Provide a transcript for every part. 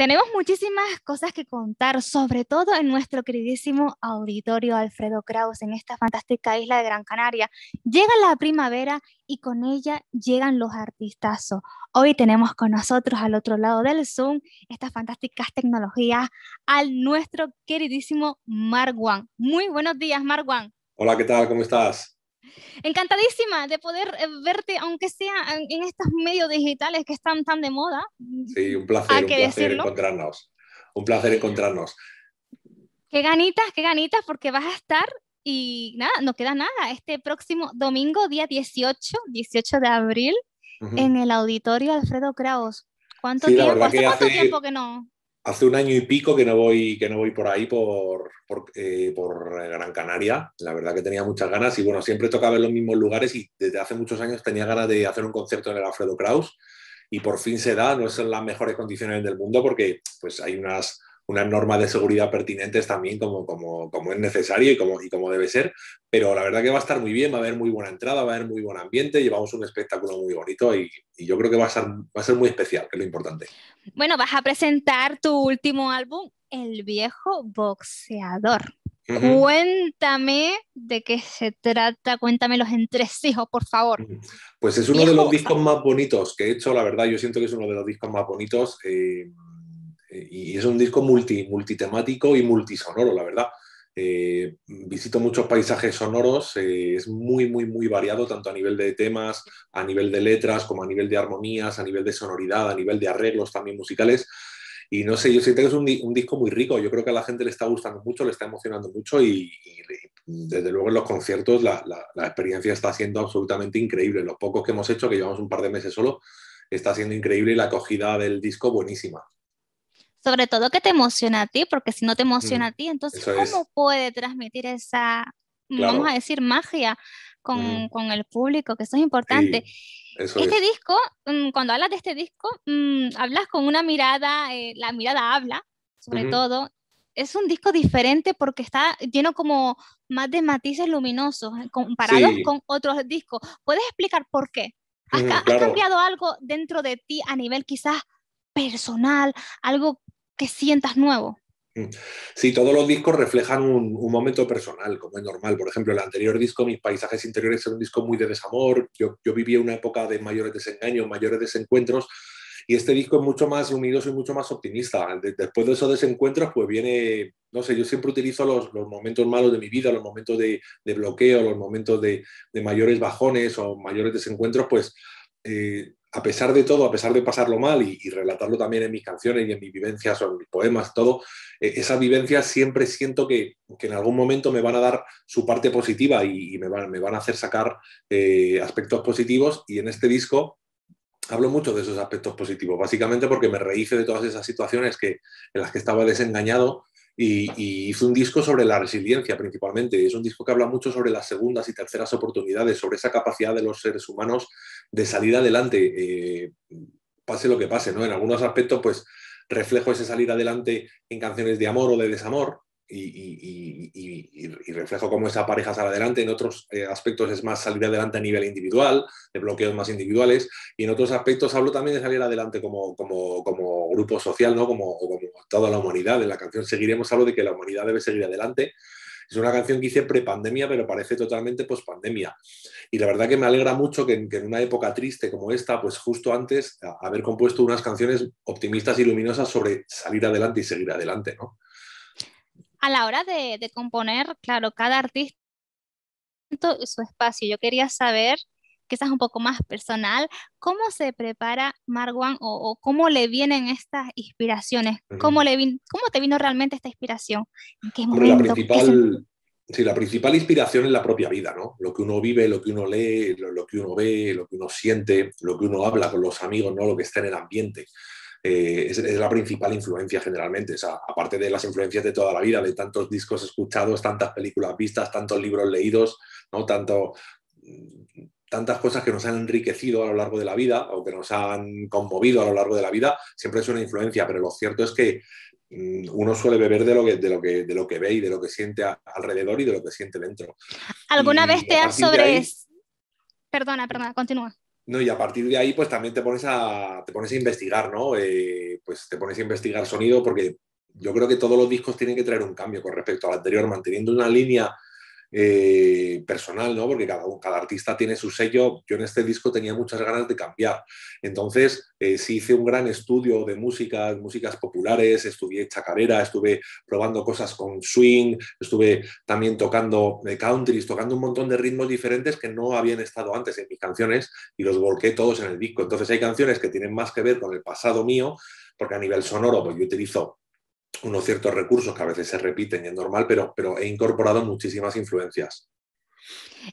Tenemos muchísimas cosas que contar, sobre todo en nuestro queridísimo auditorio Alfredo Kraus en esta fantástica isla de Gran Canaria. Llega la primavera y con ella llegan los artistazos. Hoy tenemos con nosotros al otro lado del Zoom estas fantásticas tecnologías al nuestro queridísimo Marwan. Muy buenos días, Marwan. Hola, ¿qué tal? ¿Cómo estás? Encantadísima de poder eh, verte, aunque sea en estos medios digitales que están tan de moda. Sí, un placer, que decirlo. encontrarnos. Un placer encontrarnos. Qué ganitas, qué ganitas, porque vas a estar y nada, no queda nada. Este próximo domingo, día 18, 18 de abril, en el auditorio Alfredo Kraus. ¿Cuánto tiempo? cuánto hace... tiempo que no? hace un año y pico que no voy, que no voy por ahí, por, eh, por, Gran Canaria. La verdad que tenía muchas ganas y bueno, siempre tocaba en los mismos lugares y desde hace muchos años tenía ganas de hacer un concierto en el Alfredo Kraus y por fin se da, no son las mejores condiciones del mundo porque pues hay unas unas normas de seguridad pertinentes también como, como, es necesario y como, y como debe ser, pero la verdad que va a estar muy bien, va a haber muy buena entrada, va a haber muy buen ambiente, llevamos un espectáculo muy bonito y, yo creo que va a, ser, muy especial, que es lo importante. Bueno, vas a presentar tu último álbum, El viejo boxeador. Cuéntame de qué se trata, cuéntame los entresijos, oh, por favor. Pues es uno de los discos más bonitos que he hecho, la verdad, yo siento que es uno de los discos más bonitos. Eh, eh, y es un disco multi, multitemático y multisonoro, la verdad. Eh, visito muchos paisajes sonoros, eh, es muy, muy, muy variado, tanto a nivel de temas, a nivel de letras, como a nivel de armonías, a nivel de sonoridad, a nivel de arreglos también musicales. Y no sé, yo siento que es un, disco muy rico, yo creo que a la gente le está gustando mucho, le está emocionando mucho y, desde luego en los conciertos la, la experiencia está siendo absolutamente increíble. Los pocos que hemos hecho, que llevamos un par de meses solo, está siendo increíble y la acogida del disco buenísima sobre todo que te emociona a ti, porque si no te emociona mm, a ti, entonces, ¿cómo puede transmitir esa, mm, vamos a decir, magia con, mm. con, el público? Que eso es importante. este disco, cuando hablas de este disco, hablas con una mirada, eh, la mirada habla, sobre todo. Es un disco diferente porque está lleno como más de matices luminosos eh, comparados con otros discos. ¿Puedes explicar por qué? ¿Ha ¿Has cambiado algo dentro de ti a nivel quizás personal, algo que sientas nuevo. Mm. Sí, todos los discos reflejan un, momento personal, como es normal. Por ejemplo, el anterior disco, Mis Paisajes Interiores, era un disco muy de desamor. Yo, yo vivía una época de mayores desengaños, mayores desencuentros. Y este disco es mucho más unidoso y mucho más optimista. después de esos desencuentros, pues viene, no sé, yo siempre utilizo los, momentos malos de mi vida, los momentos de, bloqueo, los momentos de, mayores bajones o mayores desencuentros, pues eh, a pesar de todo, a pesar de pasarlo mal y, relatarlo también en mis canciones y en mis vivencias o en mis poemas, todo, e, esa esas vivencias siempre siento que, en algún momento me van a dar su parte positiva y, me, van, a hacer sacar eh, aspectos positivos. Y en este disco hablo mucho de esos aspectos positivos, básicamente porque me rehice de todas esas situaciones que, en las que estaba desengañado y, hice un disco sobre la resiliencia principalmente. Es un disco que habla mucho sobre las segundas y terceras oportunidades, sobre esa capacidad de los seres humanos de salir adelante, eh, pase lo que pase, ¿no? En algunos aspectos, pues reflejo ese salir adelante en canciones de amor o de desamor, y, reflejo cómo esa pareja sale adelante. En otros eh, aspectos es más salir adelante a nivel individual, de bloqueos más individuales, y en otros aspectos hablo también de salir adelante como, grupo social, ¿no? como, toda la humanidad. En la canción Seguiremos hablo de que la humanidad debe seguir adelante. Es una canción que hice pre-pandemia pero parece totalmente post-pandemia Y la verdad que me alegra mucho que, en una época triste como esta, pues justo antes, haber compuesto unas canciones optimistas y luminosas sobre salir adelante y seguir adelante, ¿no? a la hora de, componer, claro, cada artista su espacio. Yo quería saber, quizás un poco más personal, cómo se prepara Marwan o, cómo le vienen estas inspiraciones, cómo, le te vino realmente esta inspiración, la principal, inspiración es la propia vida, ¿no? Lo que uno vive, lo que uno lee, lo, lo, que uno ve, lo que uno siente, lo que uno habla con los amigos, ¿no? Lo que está en el ambiente. Eh, es, la principal influencia generalmente. O sea, aparte de las influencias de toda la vida, de tantos discos escuchados, tantas películas vistas, tantos libros leídos, ¿no? Tanto, tantas cosas que nos han enriquecido a lo largo de la vida o que nos han conmovido a lo largo de la vida, siempre es una influencia, pero lo cierto es que mm, uno suele beber de lo que, de lo que, de lo que ve y de lo que siente alrededor y de lo que siente dentro. ¿Alguna vez te has sobre... Perdona, perdona, continúa. No, y a partir de ahí, pues también te pones a, pones a investigar, ¿no? Eh, pues te pones a investigar sonido porque yo creo que todos los discos tienen que traer un cambio con respecto al anterior, manteniendo una línea eh, personal, ¿no? Porque cada, cada artista tiene su sello. Yo en este disco tenía muchas ganas de cambiar. Entonces, eh, sí hice un gran estudio de músicas, músicas populares, estudié chacarera, estuve probando cosas con swing, estuve también tocando eh, country, tocando un montón de ritmos diferentes que no habían estado antes en mis canciones y los volqué todos en el disco. Entonces, hay canciones que tienen más que ver con el pasado mío, porque a nivel sonoro, pues yo utilizo unos ciertos recursos que a veces se repiten y es normal, pero, pero he incorporado muchísimas influencias.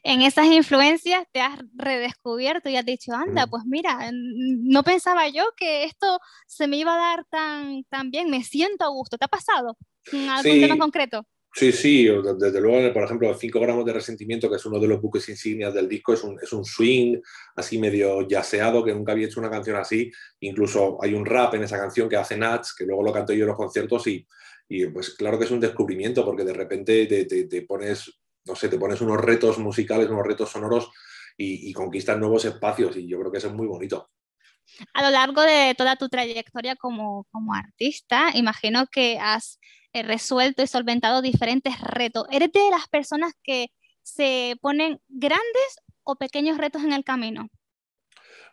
En esas influencias te has redescubierto y has dicho, anda, pues mira, no pensaba yo que esto se me iba a dar tan, tan bien, me siento a gusto. ¿Te ha pasado? ¿Algún tema concreto? Sí, sí, desde luego, por ejemplo, 5 gramos de resentimiento, que es uno de los buques insignias del disco, es un, es un swing así medio yaseado, que nunca había hecho una canción así. Incluso hay un rap en esa canción que hace Nats, que luego lo canto yo en los conciertos y, y pues claro que es un descubrimiento, porque de repente te, pones, no sé, te pones unos retos musicales, unos retos sonoros y, conquistas nuevos espacios y yo creo que eso es muy bonito. A lo largo de toda tu trayectoria como, como artista, imagino que has eh, resuelto y solventado diferentes retos. ¿Eres de las personas que se ponen grandes o pequeños retos en el camino?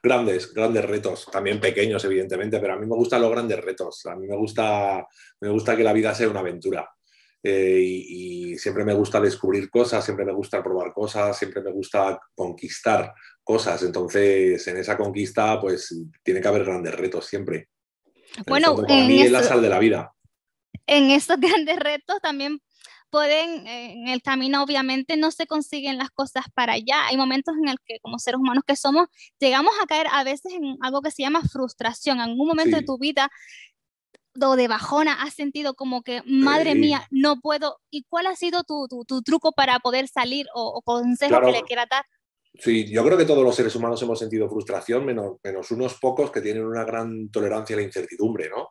Grandes, grandes retos, también pequeños evidentemente, pero a mí me gustan los grandes retos, a mí me gusta, me gusta que la vida sea una aventura. Eh, y, siempre me gusta descubrir cosas, siempre me gusta probar cosas, siempre me gusta conquistar cosas. Entonces, en esa conquista, pues tiene que haber grandes retos siempre. Bueno, mí es la sal de la vida en esos grandes retos también pueden, eh, en el camino obviamente no se consiguen las cosas para allá. Hay momentos en el que como seres humanos que somos, llegamos a caer a veces en algo que se llama frustración. En algún momento de tu vida de bajona has sentido como que, madre mía, no puedo. ¿Y cuál ha sido tu, truco para poder salir o, consejo que le quieras dar? Sí, yo creo que todos los seres humanos hemos sentido frustración, menos, unos pocos que tienen una gran tolerancia a la incertidumbre, ¿no?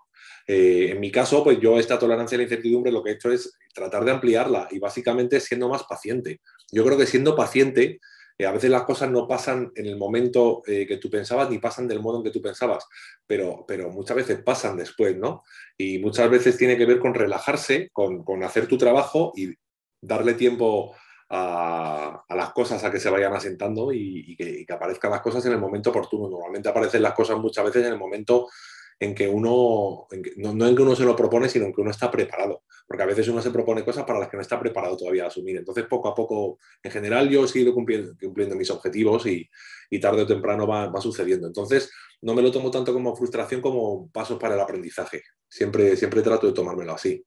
Eh, en mi caso, pues yo esta tolerancia a la incertidumbre lo que he hecho es tratar de ampliarla y básicamente siendo más paciente. Yo creo que siendo paciente, eh, a veces las cosas no pasan en el momento eh, que tú pensabas ni pasan del modo en que tú pensabas, pero, pero muchas veces pasan después, ¿no? Y muchas veces tiene que ver con relajarse, con, con hacer tu trabajo y darle tiempo a, las cosas, a que se vayan asentando y, que, aparezcan las cosas en el momento oportuno. Normalmente aparecen las cosas muchas veces en el momento en que uno, no, en que uno se lo propone, sino en que uno está preparado, porque a veces uno se propone cosas para las que no está preparado todavía a asumir. Entonces, poco a poco, en general, yo sigo cumpliendo, cumpliendo mis objetivos y, tarde o temprano va, sucediendo. Entonces, no me lo tomo tanto como frustración como pasos para el aprendizaje. Siempre, siempre trato de tomármelo así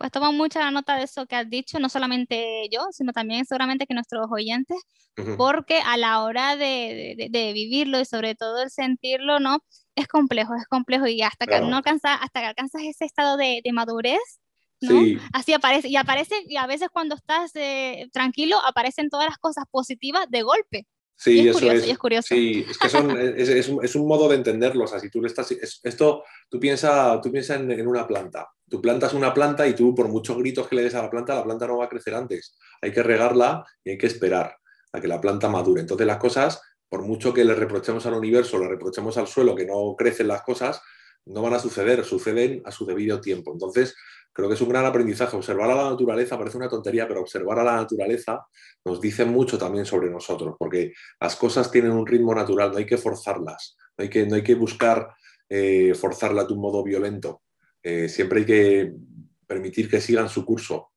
pues tomo mucha nota de eso que has dicho, no solamente yo, sino también seguramente que nuestros oyentes, porque a la hora de, vivirlo y sobre todo el sentirlo, ¿no? Es complejo, es complejo y hasta que no alcanza, hasta que alcanzas ese estado de, madurez, ¿no? Así aparece, y aparece, y a veces cuando estás eh, tranquilo, aparecen todas las cosas positivas de golpe. Sí, es curioso, es, curioso. Sí, es un, modo de entenderlo. O sea, tú le estás, esto, tú piensas tú piensa en, una planta. Tú plantas una planta y tú, por muchos gritos que le des a la planta, la planta no va a crecer antes. Hay que regarla y hay que esperar a que la planta madure. Entonces las cosas, por mucho que le reprochemos al universo, le reprochemos al suelo que no crecen las cosas, no van a suceder, suceden a su debido tiempo. Entonces, creo que es un gran aprendizaje. Observar a la naturaleza parece una tontería, pero observar a la naturaleza nos dice mucho también sobre nosotros, porque las cosas tienen un ritmo natural, no hay que forzarlas, no hay que, no hay que buscar forzarla eh, forzarlas de un modo violento. Eh, siempre hay que permitir que sigan su curso.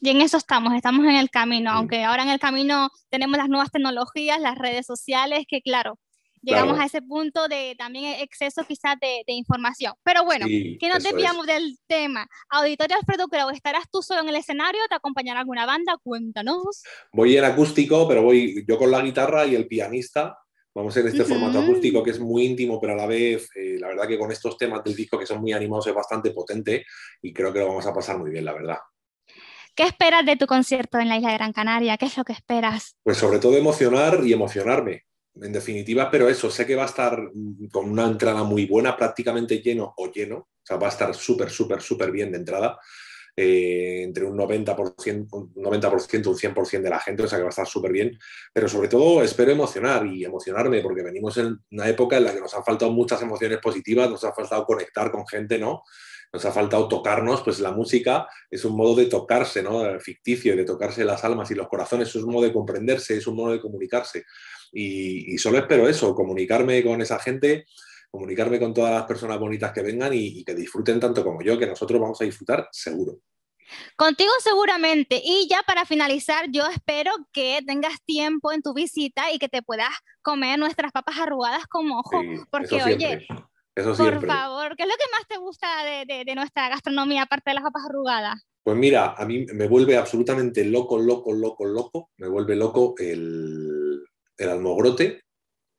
Y en eso estamos, estamos en el camino, aunque ahora en el camino tenemos las nuevas tecnologías, las redes sociales, que claro, llegamos a ese punto de también exceso quizás de, información. Pero bueno, que no te pillamos del tema. Auditorio Alfredo creo ¿estarás tú solo en el escenario? ¿Te acompañará alguna banda? Cuéntanos. Voy en acústico, pero voy yo con la guitarra y el pianista Vamos en este formato acústico que es muy íntimo, pero a la vez, eh, la verdad que con estos temas del disco que son muy animados es bastante potente y creo que lo vamos a pasar muy bien, la verdad. ¿Qué esperas de tu concierto en la isla de Gran Canaria? ¿Qué es lo que esperas? Pues sobre todo emocionar y emocionarme. En definitiva, pero eso, sé que va a estar mm, con una entrada muy buena, prácticamente lleno o lleno. O sea, va a estar súper, súper, súper bien de entrada. Eh, entre un 90%, un 90%, un 100% de la gente, o sea que va a estar súper bien, pero sobre todo espero emocionar y emocionarme, porque venimos en una época en la que nos han faltado muchas emociones positivas, nos ha faltado conectar con gente, ¿no? Nos ha faltado tocarnos, pues la música es un modo de tocarse, ¿no? Eh, ficticio, de tocarse las almas y los corazones, es un modo de comprenderse, es un modo de comunicarse. y, solo espero eso, comunicarme con esa gente, comunicarme con todas las personas bonitas que vengan y, que disfruten tanto como yo, que nosotros vamos a disfrutar seguro. Contigo seguramente. Y ya para finalizar, yo espero que tengas tiempo en tu visita y que te puedas comer nuestras papas arrugadas con ojo, porque oye, por favor, ¿qué es lo que más te gusta de, nuestra gastronomía aparte de las papas arrugadas? Pues mira, a mí me vuelve absolutamente loco, loco, loco, loco. Me vuelve loco el, el almogrote.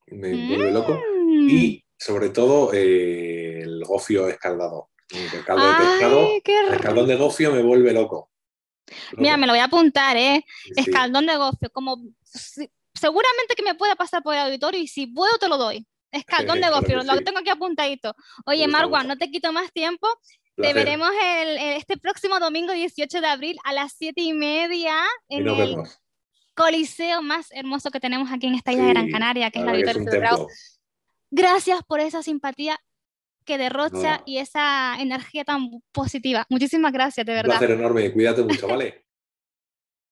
Me vuelve loco. Mm. Y sobre todo eh, el gofio escaldado. Mm, el de gofio me vuelve loco. Mira, me lo voy a apuntar, ¿eh? Escaldón de gofio, como seguramente que me pueda pasar por el auditorio y si puedo te lo doy. Escaldón de gofio, lo tengo aquí apuntadito. Oye, Marwan, no te quito más tiempo. Te veremos el, este próximo domingo 18 de abril a las 7 y media en el coliseo más hermoso que tenemos aquí en esta isla de Gran Canaria, que es la Victoria Gracias por esa simpatía que derrocha y esa energía tan positiva. Muchísimas gracias, de verdad. Un placer enorme, cuídate mucho, ¿vale?